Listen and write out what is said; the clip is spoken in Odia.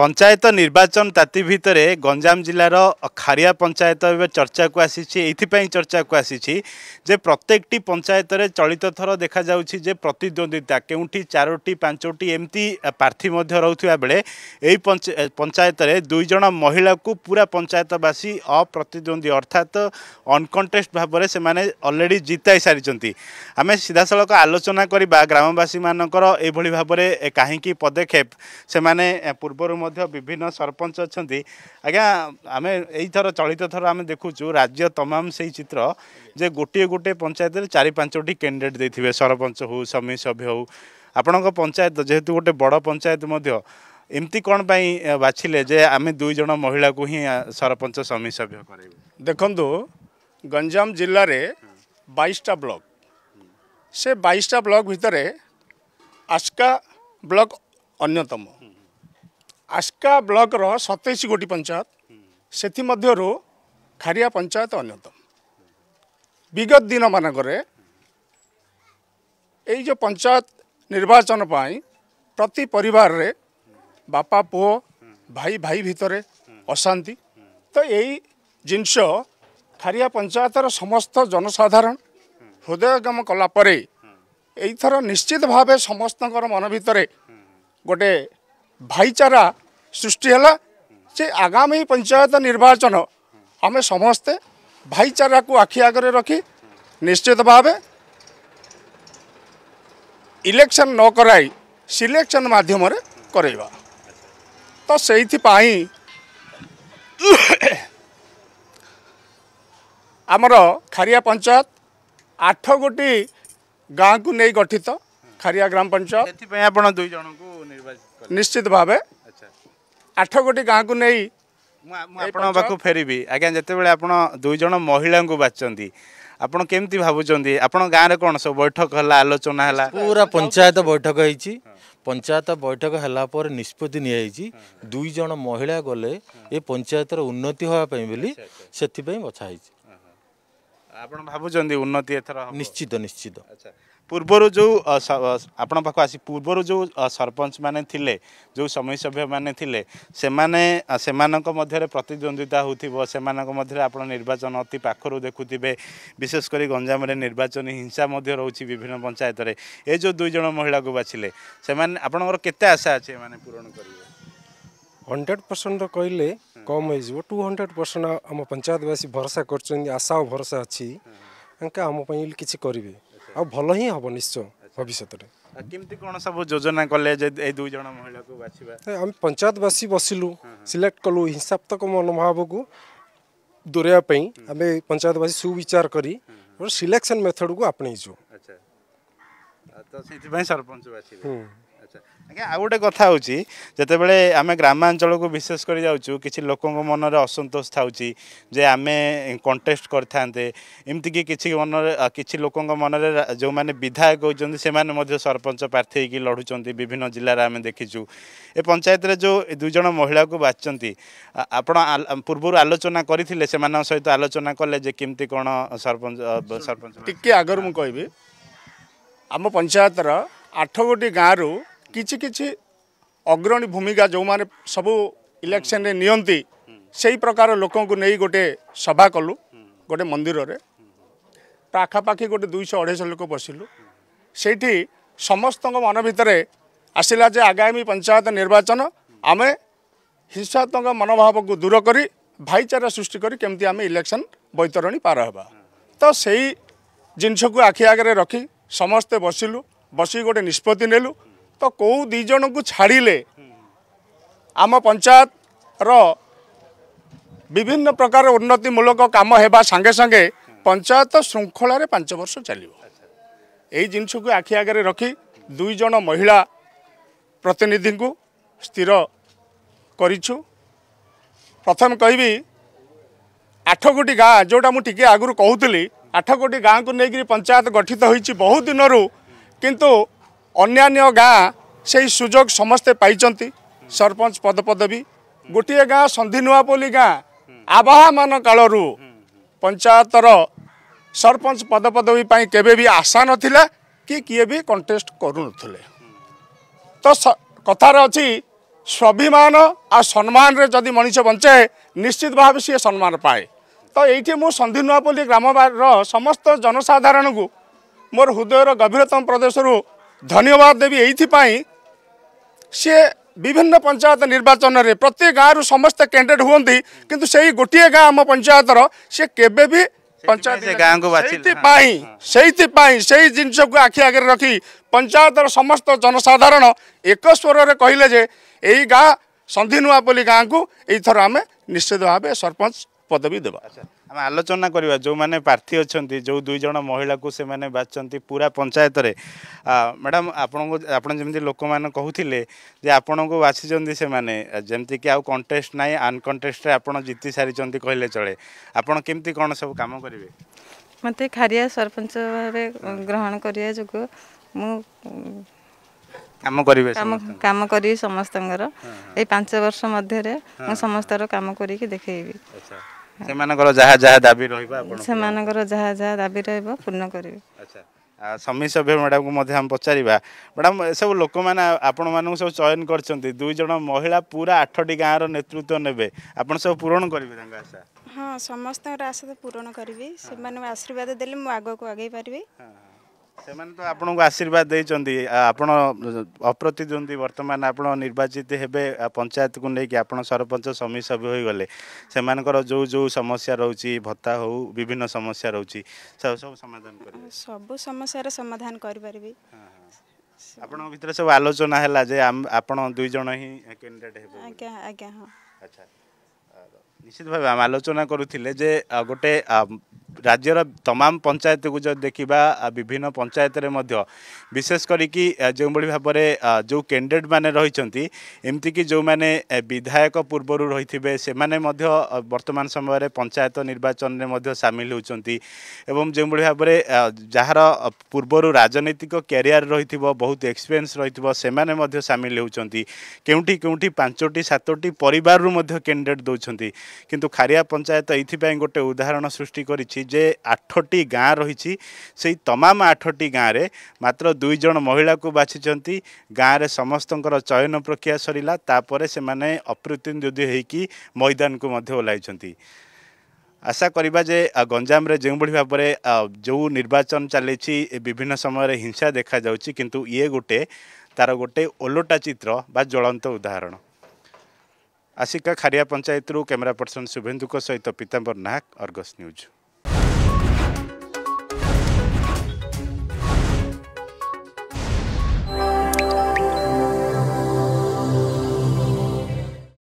পঞ্চায়েত নির্বাচন তাতি ভিতরে গঞ্জাম জেলার খারিয়া পঞ্চায়েত এবার চর্চাকু আসিছি এইপাই চর্চাকু আসিছি যে প্রত্যেকটি পঞ্চায়েতরে চলিত থর দেখা যাচ্ছে যে প্রতিদ্বন্দ্বিতা কেউটি চারোটি পাঁচটি এমতি প্রার্থী মধ্যে রুথা বেড়ে এই পঞ্চায়েতরে দুইজন মহিলাকে পুরা পঞ্চায়েতবাসী অপ্রতিদ্বন্দ্বী অর্থাৎ অনকন্টেস্ট ভাবে সে অলরেডি জিতাই সারি আমি সিধাসলখ আলোচনা করা গ্রামবাসী মানকর এইভাবে ভাবে কী পদক্ষেপ সে পূর্বর ମଧ୍ୟ ବିଭିନ୍ନ ସରପଞ୍ଚ ଅଛନ୍ତି ଆଜ୍ଞା ଆମେ ଏଇଥର ଚଳିତ ଥର ଆମେ ଦେଖୁଛୁ ରାଜ୍ୟ ତମାମ ସେଇ ଚିତ୍ର ଯେ ଗୋଟିଏ ଗୋଟିଏ ପଞ୍ଚାୟତରେ ଚାରି ପାଞ୍ଚଟି କ୍ୟାଣ୍ଡିଡ଼େଟ୍ ଦେଇଥିବେ ସରପଞ୍ଚ ହଉ ସମୀ ସଭ୍ୟ ହଉ ଆପଣଙ୍କ ପଞ୍ଚାୟତ ଯେହେତୁ ଗୋଟେ ବଡ଼ ପଞ୍ଚାୟତ ମଧ୍ୟ ଏମିତି କ'ଣ ପାଇଁ ବାଛିଲେ ଯେ ଆମେ ଦୁଇ ଜଣ ମହିଳାକୁ ହିଁ ସରପଞ୍ଚ ସମୀ ସଭ୍ୟ କରିବୁ ଦେଖନ୍ତୁ ଗଞ୍ଜାମ ଜିଲ୍ଲାରେ ବାଇଶଟା ବ୍ଲକ ସେ ବାଇଶଟା ବ୍ଲକ ଭିତରେ ଆସ୍କା ବ୍ଲକ ଅନ୍ୟତମ ଆସ୍କା ବ୍ଲକର ସତେଇଶ ଗୋଟି ପଞ୍ଚାୟତ ସେଥିମଧ୍ୟରୁ ଖାରିଆ ପଞ୍ଚାୟତ ଅନ୍ୟତମ ବିଗତ ଦିନମାନଙ୍କରେ ଏଇ ଯେଉଁ ପଞ୍ଚାୟତ ନିର୍ବାଚନ ପାଇଁ ପ୍ରତି ପରିବାରରେ ବାପା ପୁଅ ଭାଇ ଭାଇ ଭିତରେ ଅଶାନ୍ତି ତ ଏଇ ଜିନିଷ ଖାରିଆ ପଞ୍ଚାୟତର ସମସ୍ତ ଜନସାଧାରଣ ହୃଦୟଙ୍ଗମ କଲା ପରେ ଏଇଥର ନିଶ୍ଚିତ ଭାବେ ସମସ୍ତଙ୍କର ମନ ଭିତରେ ଗୋଟେ ଭାଇଚାରା ସୃଷ୍ଟି ହେଲା ଯେ ଆଗାମୀ ପଞ୍ଚାୟତ ନିର୍ବାଚନ ଆମେ ସମସ୍ତେ ଭାଇଚାରାକୁ ଆଖି ଆଗରେ ରଖି ନିଶ୍ଚିତ ଭାବେ ଇଲେକ୍ସନ୍ ନ କରାଇ ସିଲେକ୍ସନ୍ ମାଧ୍ୟମରେ କରେଇବା ତ ସେଇଥିପାଇଁ ଆମର ଖାରିଆ ପଞ୍ଚାୟତ ଆଠ ଗୋଟି ଗାଁକୁ ନେଇ ଗଠିତ ଖାରିଆ ଗ୍ରାମ ପଞ୍ଚାୟତ ସେଥିପାଇଁ ଆପଣ ଦୁଇ ଜଣଙ୍କୁ ନିଶ୍ଚିତ ଭାବେ ଆଠ କୋଟି ଗାଁକୁ ନେଇ ମୁଁ ଆପଣଙ୍କ ପାଖକୁ ଫେରିବି ଆଜ୍ଞା ଯେତେବେଳେ ଆପଣ ଦୁଇ ଜଣ ମହିଳାଙ୍କୁ ବାଛନ୍ତି ଆପଣ କେମିତି ଭାବୁଛନ୍ତି ଆପଣ ଗାଁରେ କ'ଣ ସବୁ ବୈଠକ ହେଲା ଆଲୋଚନା ହେଲା ପୁରା ପଞ୍ଚାୟତ ବୈଠକ ହେଇଛି ପଞ୍ଚାୟତ ବୈଠକ ହେଲା ପରେ ନିଷ୍ପତ୍ତି ନିଆଯାଇଛି ଦୁଇ ଜଣ ମହିଳା ଗଲେ ଏ ପଞ୍ଚାୟତର ଉନ୍ନତି ହେବା ପାଇଁ ବୋଲି ସେଥିପାଇଁ ବଛା ହେଇଛି ଆପଣ ଭାବୁଛନ୍ତି ଉନ୍ନତି ଏଥର ନିଶ୍ଚିତ ନିଶ୍ଚିତ ପୂର୍ବରୁ ଯେଉଁ ଆପଣଙ୍କ ପାଖକୁ ଆସି ପୂର୍ବରୁ ଯେଉଁ ସରପଞ୍ଚମାନେ ଥିଲେ ଯେଉଁ ସମିତି ସଭ୍ୟମାନେ ଥିଲେ ସେମାନେ ସେମାନଙ୍କ ମଧ୍ୟରେ ପ୍ରତିଦ୍ୱନ୍ଦ୍ୱିତା ହେଉଥିବ ସେମାନଙ୍କ ମଧ୍ୟରେ ଆପଣ ନିର୍ବାଚନ ଅତି ପାଖରୁ ଦେଖୁଥିବେ ବିଶେଷ କରି ଗଞ୍ଜାମରେ ନିର୍ବାଚନୀ ହିଂସା ମଧ୍ୟ ରହୁଛି ବିଭିନ୍ନ ପଞ୍ଚାୟତରେ ଏ ଯେଉଁ ଦୁଇ ଜଣ ମହିଳାକୁ ବାଛିଲେ ସେମାନେ ଆପଣଙ୍କର କେତେ ଆଶା ଅଛି ଏମାନେ ପୂରଣ କରିବେ ହଣ୍ଡ୍ରେଡ଼ ପରସେଣ୍ଟ କହିଲେ କମ୍ ହେଇଯିବ ଟୁ ହଣ୍ଡ୍ରେଡ଼ ପରସେଣ୍ଟ ଆମ ପଞ୍ଚାୟତବାସୀ ଭରସା କରୁଛନ୍ତି ଆଶା ଓ ଭରସା ଅଛି ତାଙ୍କ ଆମ ପାଇଁ କିଛି କରିବେ ଆଉ ଭଲ ହିଁ ହେବ ନିଶ୍ଚୟ ଭବିଷ୍ୟତରେ କେମିତି କ'ଣ ସବୁ ଯୋଜନା କଲେ ଯେ ଏଇ ଦୁଇ ଜଣ ମହିଳାକୁ ବାଛିବା ଆମେ ପଞ୍ଚାୟତବାସୀ ବସିଲୁ ସିଲେକ୍ଟ କଲୁ ହିଂସାତ୍ମକ ମନୋଭାବକୁ ଦୂରେଇବା ପାଇଁ ଆମେ ପଞ୍ଚାୟତବାସୀ ସୁବିଚାର କରି ସିଲେକ୍ସନ୍ ମେଥଡ଼କୁ ଆପଣେଇଛୁ ତ ସେଥିପାଇଁ ସରପଞ୍ଚ ବାଛିବେ ଆଜ୍ଞା ଆଉ ଗୋଟେ କଥା ହେଉଛି ଯେତେବେଳେ ଆମେ ଗ୍ରାମାଞ୍ଚଳକୁ ବିଶେଷ କରି ଯାଉଛୁ କିଛି ଲୋକଙ୍କ ମନରେ ଅସନ୍ତୋଷ ଥାଉଛି ଯେ ଆମେ କଣ୍ଟେଷ୍ଟ କରିଥାନ୍ତେ ଏମିତିକି କିଛି ମନରେ କିଛି ଲୋକଙ୍କ ମନରେ ଯେଉଁମାନେ ବିଧାୟକ ହେଉଛନ୍ତି ସେମାନେ ମଧ୍ୟ ସରପଞ୍ଚ ପ୍ରାର୍ଥୀ ହେଇକି ଲଢ଼ୁଛନ୍ତି ବିଭିନ୍ନ ଜିଲ୍ଲାରେ ଆମେ ଦେଖିଛୁ ଏ ପଞ୍ଚାୟତରେ ଯେଉଁ ଦୁଇଜଣ ମହିଳାକୁ ବାଛନ୍ତି ଆପଣ ପୂର୍ବରୁ ଆଲୋଚନା କରିଥିଲେ ସେମାନଙ୍କ ସହିତ ଆଲୋଚନା କଲେ ଯେ କେମିତି କ'ଣ ସରପଞ୍ଚ ସରପଞ୍ଚ ଟିକିଏ ଆଗରୁ ମୁଁ କହିବି ଆମ ପଞ୍ଚାୟତର ଆଠ ଗୋଟି ଗାଁରୁ କିଛି କିଛି ଅଗ୍ରଣୀ ଭୂମିକା ଯେଉଁମାନେ ସବୁ ଇଲେକ୍ସନରେ ନିଅନ୍ତି ସେଇ ପ୍ରକାର ଲୋକଙ୍କୁ ନେଇ ଗୋଟେ ସଭା କଲୁ ଗୋଟେ ମନ୍ଦିରରେ ପାଖାପାଖି ଗୋଟେ ଦୁଇଶହ ଅଢ଼େଇଶହ ଲୋକ ବସିଲୁ ସେଇଠି ସମସ୍ତଙ୍କ ମନ ଭିତରେ ଆସିଲା ଯେ ଆଗାମୀ ପଞ୍ଚାୟତ ନିର୍ବାଚନ ଆମେ ହିଂସାତ୍ମକ ମନୋଭାବକୁ ଦୂର କରି ଭାଇଚାରା ସୃଷ୍ଟି କରି କେମିତି ଆମେ ଇଲେକ୍ସନ୍ ବୈତରଣୀ ପାର ହେବା ତ ସେଇ ଜିନିଷକୁ ଆଖି ଆଗରେ ରଖି ସମସ୍ତେ ବସିଲୁ ବସିକି ଗୋଟେ ନିଷ୍ପତ୍ତି ନେଲୁ ତ କେଉଁ ଦୁଇ ଜଣଙ୍କୁ ଛାଡ଼ିଲେ ଆମ ପଞ୍ଚାୟତର ବିଭିନ୍ନ ପ୍ରକାର ଉନ୍ନତିମୂଳକ କାମ ହେବା ସାଙ୍ଗେ ସାଙ୍ଗେ ପଞ୍ଚାୟତ ଶୃଙ୍ଖଳାରେ ପାଞ୍ଚ ବର୍ଷ ଚାଲିବ ଏଇ ଜିନିଷକୁ ଆଖି ଆଗରେ ରଖି ଦୁଇ ଜଣ ମହିଳା ପ୍ରତିନିଧିଙ୍କୁ ସ୍ଥିର କରିଛୁ ପ୍ରଥମେ କହିବି ଆଠ କୋଟି ଗାଁ ଯେଉଁଟା ମୁଁ ଟିକେ ଆଗରୁ କହୁଥିଲି ଆଠ କୋଟି ଗାଁକୁ ନେଇକରି ପଞ୍ଚାୟତ ଗଠିତ ହୋଇଛି ବହୁ ଦିନରୁ କିନ୍ତୁ ଅନ୍ୟାନ୍ୟ ଗାଁ ସେଇ ସୁଯୋଗ ସମସ୍ତେ ପାଇଛନ୍ତି ସରପଞ୍ଚ ପଦପଦବୀ ଗୋଟିଏ ଗାଁ ସନ୍ଧିନୂଆପଲ୍ଲୀ ଗାଁ ଆବାହମାନ କାଳରୁ ପଞ୍ଚାୟତର ସରପଞ୍ଚ ପଦପଦବୀ ପାଇଁ କେବେ ବି ଆଶା ନଥିଲା କି କିଏ ବି କଣ୍ଟେଷ୍ଟ କରୁନଥିଲେ ତ କଥାରେ ଅଛି ସ୍ୱାଭିମାନ ଆଉ ସମ୍ମାନରେ ଯଦି ମଣିଷ ବଞ୍ଚାଏ ନିଶ୍ଚିତ ଭାବେ ସିଏ ସମ୍ମାନ ପାଏ ତ ଏଇଠି ମୁଁ ସନ୍ଧି ନୂଆପଲ୍ଲୀ ଗ୍ରାମର ସମସ୍ତ ଜନସାଧାରଣଙ୍କୁ ମୋର ହୃଦୟର ଗଭୀରତମ ପ୍ରଦେଶରୁ ଧନ୍ୟବାଦ ଦେବି ଏଇଥିପାଇଁ ସିଏ ବିଭିନ୍ନ ପଞ୍ଚାୟତ ନିର୍ବାଚନରେ ପ୍ରତି ଗାଁରୁ ସମସ୍ତେ କ୍ୟାଣ୍ଡିଡେଟ୍ ହୁଅନ୍ତି କିନ୍ତୁ ସେଇ ଗୋଟିଏ ଗାଁ ଆମ ପଞ୍ଚାୟତର ସିଏ କେବେ ବି ପଞ୍ଚାୟତ ଗାଁକୁ ସେଇଥିପାଇଁ ସେଇଥିପାଇଁ ସେଇ ଜିନିଷକୁ ଆଖି ଆଗରେ ରଖି ପଞ୍ଚାୟତର ସମସ୍ତ ଜନସାଧାରଣ ଏକ ସ୍ୱରରେ କହିଲେ ଯେ ଏଇ ଗାଁ ସନ୍ଧି ନୂଆପଲ୍ଲୀ ଗାଁକୁ ଏଇଥର ଆମେ ନିଶ୍ଚିତ ଭାବେ ସରପଞ୍ଚ ପଦବୀ ଦେବା ଆମେ ଆଲୋଚନା କରିବା ଯେଉଁମାନେ ପ୍ରାର୍ଥୀ ଅଛନ୍ତି ଯେଉଁ ଦୁଇ ଜଣ ମହିଳାକୁ ସେମାନେ ବାଛନ୍ତି ପୁରା ପଞ୍ଚାୟତରେ ମ୍ୟାଡ଼ାମ୍ ଆପଣଙ୍କୁ ଆପଣ ଯେମିତି ଲୋକମାନେ କହୁଥିଲେ ଯେ ଆପଣଙ୍କୁ ବାଛିଛନ୍ତି ସେମାନେ ଯେମିତିକି ଆଉ କଣ୍ଟେଷ୍ଟ ନାହିଁ ଅନକଣ୍ଟେଷ୍ଟରେ ଆପଣ ଜିତି ସାରିଛନ୍ତି କହିଲେ ଚଳେ ଆପଣ କେମିତି କ'ଣ ସବୁ କାମ କରିବେ ମୋତେ ଖାରିଆ ସରପଞ୍ଚ ଭାବେ ଗ୍ରହଣ କରିବା ଯୋଗୁଁ ମୁଁ କାମ କରିବେ କାମ କରିବି ସମସ୍ତଙ୍କର ଏଇ ପାଞ୍ଚ ବର୍ଷ ମଧ୍ୟରେ ମୁଁ ସମସ୍ତର କାମ କରିକି ଦେଖେଇବି ସେମାନଙ୍କର ଯାହା ଯାହା ଦାବି ରହିବ ସେମାନଙ୍କର ଯାହା ଯାହା ଦାବି ରହିବ ପୂର୍ଣ୍ଣ କରିବେ ସମୀ ସଭ୍ୟ ମ୍ୟାଡ଼ାମଙ୍କୁ ମଧ୍ୟ ଆମେ ପଚାରିବା ମ୍ୟାଡ଼ାମ ଏସବୁ ଲୋକମାନେ ଆପଣମାନଙ୍କୁ ସବୁ ଚୟନ କରିଛନ୍ତି ଦୁଇ ଜଣ ମହିଳା ପୁରା ଆଠଟି ଗାଁର ନେତୃତ୍ୱ ନେବେ ଆପଣ ସବୁ ପୂରଣ କରିବେ ତାଙ୍କ ଆଶା ହଁ ସମସ୍ତଙ୍କର ଆଶା ତ ପୂରଣ କରିବି ସେମାନେ ଆଶୀର୍ବାଦ ଦେଲେ ମୁଁ ଆଗକୁ ଆଗେଇ ପାରିବି ସେମାନେ ତ ଆପଣଙ୍କୁ ଆଶୀର୍ବାଦ ଦେଇଛନ୍ତି ଆପଣ ଅପ୍ରତିଦ୍ୱନ୍ଦ୍ୱୀ ବର୍ତ୍ତମାନ ଆପଣ ନିର୍ବାଚିତ ହେବେ ପଞ୍ଚାୟତକୁ ନେଇକି ଆପଣ ସରପଞ୍ଚ ସମୀ ସଭ୍ୟ ହୋଇଗଲେ ସେମାନଙ୍କର ଯେଉଁ ଯେଉଁ ସମସ୍ୟା ରହୁଛି ଭତ୍ତା ହେଉ ବିଭିନ୍ନ ସମସ୍ୟା ରହୁଛି ସବୁ ସବୁ ସମାଧାନ କରିବେ ସବୁ ସମସ୍ୟାର ସମାଧାନ କରିପାରିବି ଆପଣଙ୍କ ଭିତରେ ସବୁ ଆଲୋଚନା ହେଲା ଯେ ଆପଣ ଦୁଇ ଜଣ ହିଁ କ୍ୟାଣ୍ଡିଡେଟ୍ ହେବେ ଆଜ୍ଞା ଆଜ୍ଞା ହଁ ଆଚ୍ଛା ନିଶ୍ଚିତ ଭାବେ ଆମେ ଆଲୋଚନା କରୁଥିଲେ ଯେ ଗୋଟେ রাজ্যের তমাম পঞ্চায়েত কু যদি দেখা বিভিন্ন পঞ্চায়েতরে মধ্য বিশেষ করি যেভাবে ভাবে যে ক্যান্ডিডেট মানে রয়েছেন এমতি কি যে বিধায়ক পূর্বর রয়েছে সে বর্তমান সময়ের পঞ্চায়েত নির্বাচনের মধ্য সামিল হচ্ছেন এবং যেভাবে ভাবে যার পূর্বর রাজনৈতিক ক্যারিয়ার রয়েছে বহুত এক্সপিরিয়েন্স রয়েছে সে সামিল হচ্ছেন কেউটি কেউটি পাঁচটি সাতটি পরিবার ক্যান্ডিডেট দৌঁচ কিন্তু খারিয়া পঞ্চায়েত এইপাই গোটে উদাহরণ সৃষ্টি করেছি ଯେ ଆଠଟି ଗାଁ ରହିଛି ସେଇ ତମାମ ଆଠଟି ଗାଁରେ ମାତ୍ର ଦୁଇ ଜଣ ମହିଳାକୁ ବାଛିଛନ୍ତି ଗାଁରେ ସମସ୍ତଙ୍କର ଚୟନ ପ୍ରକ୍ରିୟା ସରିଲା ତାପରେ ସେମାନେ ଅପ୍ରତିଦ୍ୱନ୍ଦ୍ୱୀ ହୋଇକି ମଇଦାନକୁ ମଧ୍ୟ ଓହ୍ଲାଇଛନ୍ତି ଆଶା କରିବା ଯେ ଗଞ୍ଜାମରେ ଯେଉଁଭଳି ଭାବରେ ଯେଉଁ ନିର୍ବାଚନ ଚାଲିଛି ବିଭିନ୍ନ ସମୟରେ ହିଂସା ଦେଖାଯାଉଛି କିନ୍ତୁ ଇଏ ଗୋଟେ ତା'ର ଗୋଟେ ଓଲଟା ଚିତ୍ର ବା ଜ୍ୱଳନ୍ତ ଉଦାହରଣ ଆସିକା ଖାରିଆ ପଞ୍ଚାୟତରୁ କ୍ୟାମେରା ପର୍ସନ୍ ଶୁଭେନ୍ଦୁଙ୍କ ସହିତ ପୀତାମ୍ବର ନାହାକ ଅର୍ଗସ୍ ନ୍ୟୁଜ୍